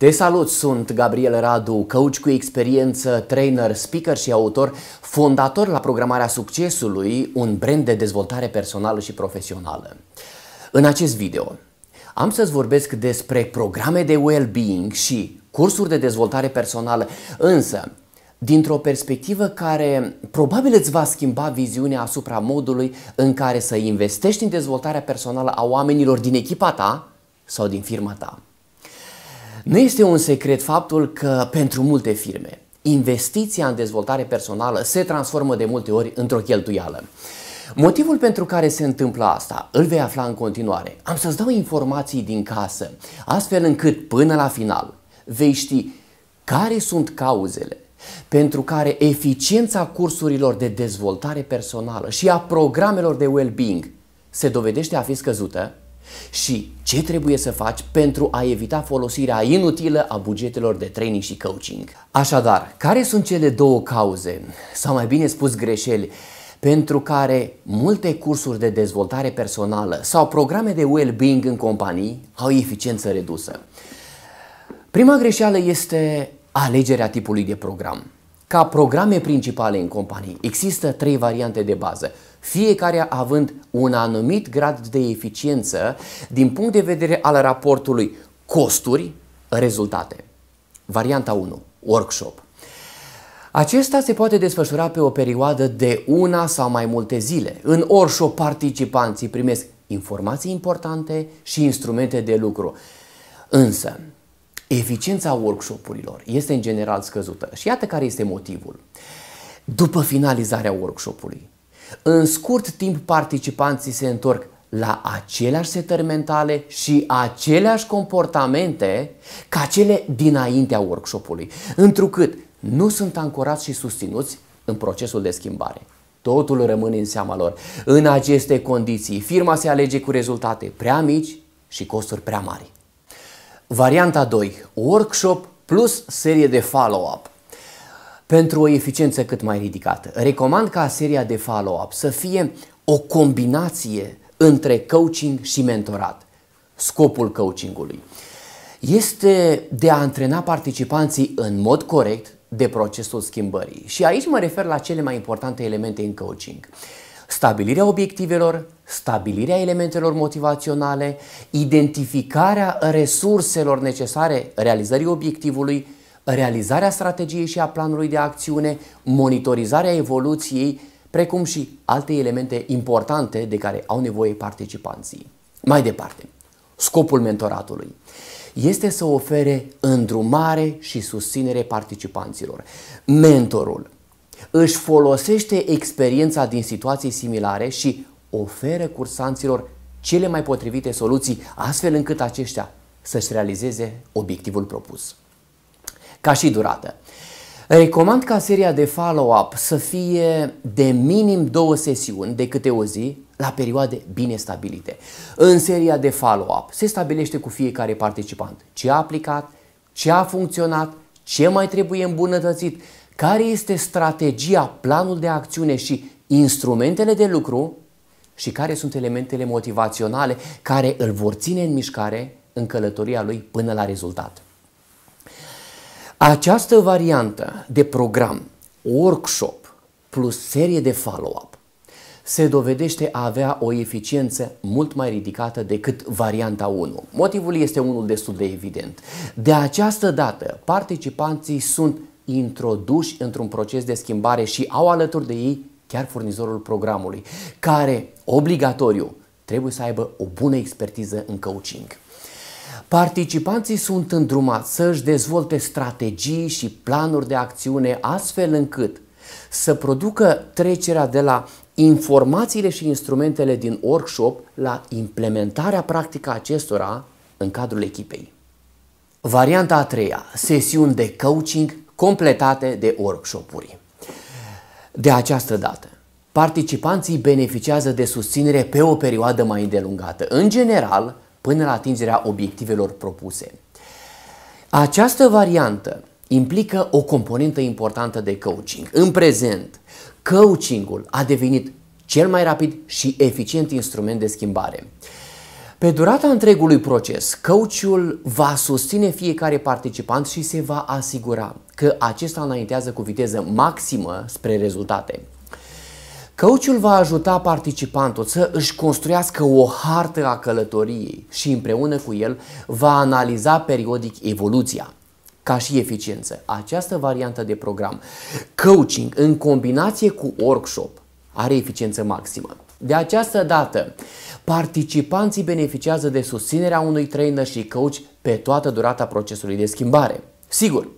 Te salut, sunt Gabriel Radu, coach cu experiență, trainer, speaker și autor, fondator la programarea succesului, un brand de dezvoltare personală și profesională. În acest video am să-ți vorbesc despre programe de well-being și cursuri de dezvoltare personală, însă dintr-o perspectivă care probabil îți va schimba viziunea asupra modului în care să investești în dezvoltarea personală a oamenilor din echipa ta sau din firma ta. Nu este un secret faptul că pentru multe firme investiția în dezvoltare personală se transformă de multe ori într-o cheltuială. Motivul pentru care se întâmplă asta îl vei afla în continuare. Am să-ți dau informații din casă, astfel încât până la final vei ști care sunt cauzele pentru care eficiența cursurilor de dezvoltare personală și a programelor de well-being se dovedește a fi scăzută și ce trebuie să faci pentru a evita folosirea inutilă a bugetelor de training și coaching. Așadar, care sunt cele două cauze, sau mai bine spus greșeli, pentru care multe cursuri de dezvoltare personală sau programe de well-being în companii au eficiență redusă? Prima greșeală este alegerea tipului de program. Ca programe principale în companii există trei variante de bază, fiecare având un anumit grad de eficiență din punct de vedere al raportului costuri-rezultate. Varianta 1, workshop. Acesta se poate desfășura pe o perioadă de una sau mai multe zile. În workshop participanții primesc informații importante și instrumente de lucru. Însă, eficiența workshopurilor este în general scăzută. Și iată care este motivul. După finalizarea workshopului, în scurt timp participanții se întorc la aceleași setări mentale și aceleași comportamente ca cele dinaintea workshopului, întrucât nu sunt ancorați și susținuți în procesul de schimbare. Totul rămâne în seama lor. În aceste condiții, firma se alege cu rezultate prea mici și costuri prea mari. Varianta 2. Workshop plus serie de follow-up pentru o eficiență cât mai ridicată. Recomand ca seria de follow-up să fie o combinație între coaching și mentorat. Scopul coachingului este de a antrena participanții în mod corect de procesul schimbării. Și aici mă refer la cele mai importante elemente în coaching stabilirea obiectivelor, stabilirea elementelor motivaționale, identificarea resurselor necesare realizării obiectivului, realizarea strategiei și a planului de acțiune, monitorizarea evoluției, precum și alte elemente importante de care au nevoie participanții. Mai departe, scopul mentoratului este să ofere îndrumare și susținere participanților. Mentorul își folosește experiența din situații similare și oferă cursanților cele mai potrivite soluții, astfel încât aceștia să-și realizeze obiectivul propus. Ca și durată. Recomand ca seria de follow-up să fie de minim două sesiuni de câte o zi la perioade bine stabilite. În seria de follow-up se stabilește cu fiecare participant ce a aplicat, ce a funcționat, ce mai trebuie îmbunătățit, care este strategia, planul de acțiune și instrumentele de lucru și care sunt elementele motivaționale care îl vor ține în mișcare în călătoria lui până la rezultat. Această variantă de program, workshop plus serie de follow-up se dovedește a avea o eficiență mult mai ridicată decât varianta 1. Motivul este unul destul de evident. De această dată, participanții sunt introduși într-un proces de schimbare și au alături de ei chiar furnizorul programului, care obligatoriu trebuie să aibă o bună expertiză în coaching. Participanții sunt îndrumați să își dezvolte strategii și planuri de acțiune astfel încât să producă trecerea de la informațiile și instrumentele din workshop la implementarea practică acestora în cadrul echipei. Varianta a treia, sesiuni de coaching completate de workshopuri. De această dată, participanții beneficiază de susținere pe o perioadă mai îndelungată, în general până la atingerea obiectivelor propuse. Această variantă implică o componentă importantă de coaching. În prezent, coachingul a devenit cel mai rapid și eficient instrument de schimbare. Pe durata întregului proces, coachul va susține fiecare participant și se va asigura că acesta înaintează cu viteză maximă spre rezultate. Coachul va ajuta participantul să își construiască o hartă a călătoriei și împreună cu el va analiza periodic evoluția ca și eficiență. Această variantă de program coaching în combinație cu workshop are eficiență maximă. De această dată, participanții beneficiază de susținerea unui trainer și coach pe toată durata procesului de schimbare. Sigur,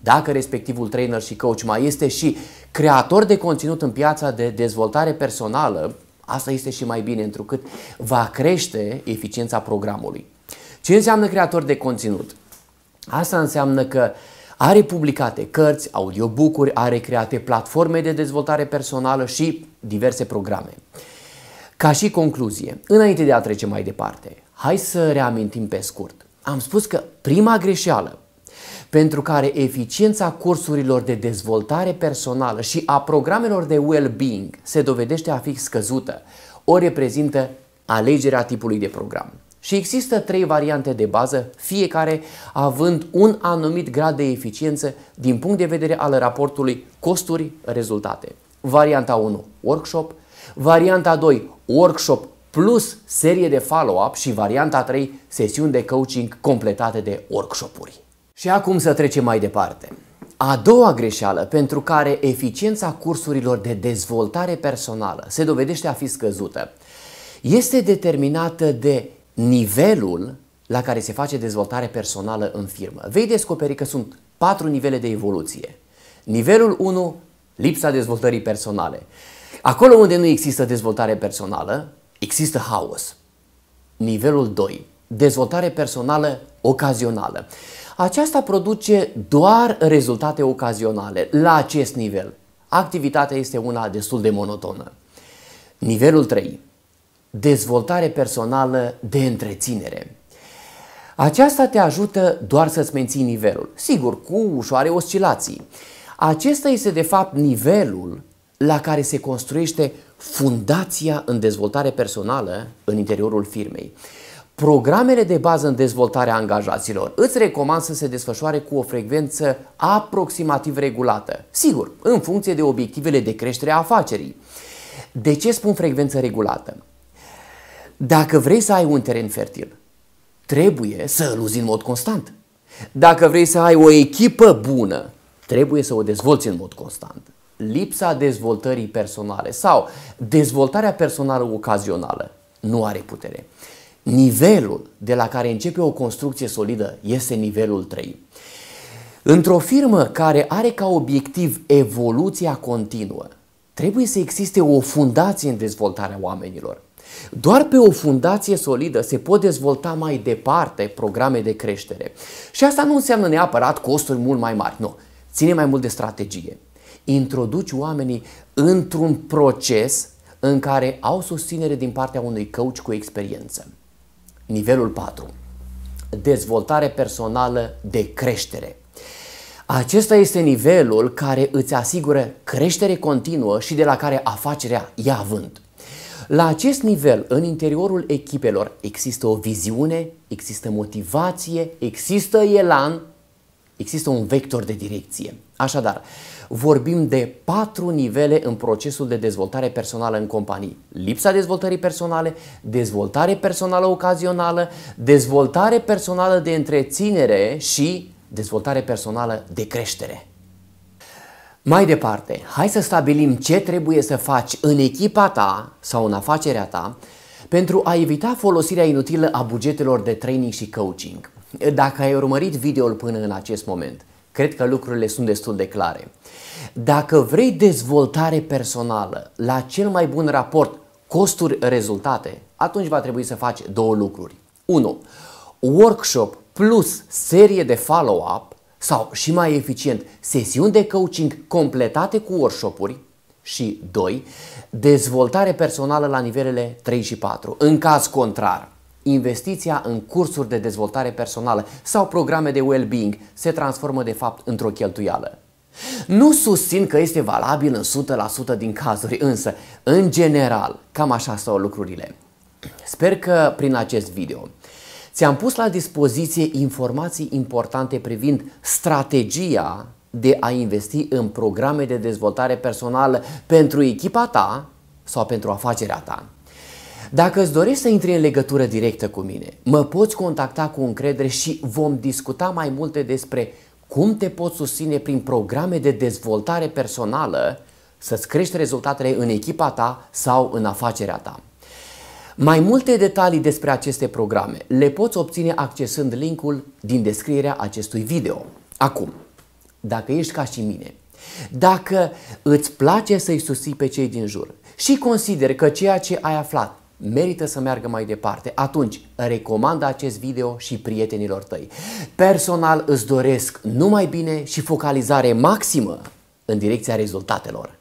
dacă respectivul trainer și coach mai este și creator de conținut în piața de dezvoltare personală, asta este și mai bine, întrucât va crește eficiența programului. Ce înseamnă creator de conținut? Asta înseamnă că are publicate cărți, audiobook-uri, are create platforme de dezvoltare personală și diverse programe. Ca și concluzie, înainte de a trece mai departe, hai să reamintim pe scurt. Am spus că prima greșeală pentru care eficiența cursurilor de dezvoltare personală și a programelor de well-being se dovedește a fi scăzută, o reprezintă alegerea tipului de program. Și există trei variante de bază, fiecare având un anumit grad de eficiență din punct de vedere al raportului costuri-rezultate. Varianta 1, workshop, Varianta 2, workshop plus serie de follow-up și varianta 3, sesiuni de coaching completate de workshopuri. Și acum să trecem mai departe. A doua greșeală pentru care eficiența cursurilor de dezvoltare personală se dovedește a fi scăzută este determinată de nivelul la care se face dezvoltare personală în firmă. Vei descoperi că sunt patru nivele de evoluție. Nivelul 1, lipsa dezvoltării personale. Acolo unde nu există dezvoltare personală, există haos. Nivelul 2. Dezvoltare personală ocazională. Aceasta produce doar rezultate ocazionale la acest nivel. Activitatea este una destul de monotonă. Nivelul 3. Dezvoltare personală de întreținere. Aceasta te ajută doar să-ți menții nivelul, sigur, cu ușoare oscilații. Acesta este de fapt nivelul la care se construiește fundația în dezvoltare personală în interiorul firmei. Programele de bază în dezvoltarea angajaților îți recomand să se desfășoare cu o frecvență aproximativ regulată, sigur, în funcție de obiectivele de creștere a afacerii. De ce spun frecvență regulată? Dacă vrei să ai un teren fertil, trebuie să îl uzi în mod constant. Dacă vrei să ai o echipă bună, trebuie să o dezvolți în mod constant lipsa dezvoltării personale sau dezvoltarea personală ocazională nu are putere. Nivelul de la care începe o construcție solidă este nivelul 3. Într-o firmă care are ca obiectiv evoluția continuă, trebuie să existe o fundație în dezvoltarea oamenilor. Doar pe o fundație solidă se pot dezvolta mai departe programe de creștere. Și asta nu înseamnă neapărat costuri mult mai mari, nu. Ține mai mult de strategie introduci oamenii într-un proces în care au susținere din partea unui coach cu experiență. Nivelul 4. Dezvoltare personală de creștere. Acesta este nivelul care îți asigură creștere continuă și de la care afacerea ia avânt. La acest nivel, în interiorul echipelor, există o viziune, există motivație, există elan, există un vector de direcție. Așadar, vorbim de patru nivele în procesul de dezvoltare personală în companii. Lipsa dezvoltării personale, dezvoltare personală ocazională, dezvoltare personală de întreținere și dezvoltare personală de creștere. Mai departe, hai să stabilim ce trebuie să faci în echipa ta sau în afacerea ta pentru a evita folosirea inutilă a bugetelor de training și coaching. Dacă ai urmărit videoul până în acest moment, Cred că lucrurile sunt destul de clare. Dacă vrei dezvoltare personală la cel mai bun raport costuri-rezultate, atunci va trebui să faci două lucruri. 1. Workshop plus serie de follow-up sau și mai eficient, sesiuni de coaching completate cu workshop-uri și 2. Dezvoltare personală la nivelele 3 și 4. În caz contrar, Investiția în cursuri de dezvoltare personală sau programe de well-being se transformă de fapt într-o cheltuială. Nu susțin că este valabil în 100% din cazuri, însă, în general, cam așa stau lucrurile. Sper că prin acest video ți-am pus la dispoziție informații importante privind strategia de a investi în programe de dezvoltare personală pentru echipa ta sau pentru afacerea ta. Dacă îți dorești să intri în legătură directă cu mine, mă poți contacta cu încredere și vom discuta mai multe despre cum te poți susține prin programe de dezvoltare personală să-ți crești rezultatele în echipa ta sau în afacerea ta. Mai multe detalii despre aceste programe le poți obține accesând linkul din descrierea acestui video. Acum, dacă ești ca și mine, dacă îți place să-i susții pe cei din jur și consider că ceea ce ai aflat merită să meargă mai departe, atunci recomandă acest video și prietenilor tăi. Personal îți doresc numai bine și focalizare maximă în direcția rezultatelor.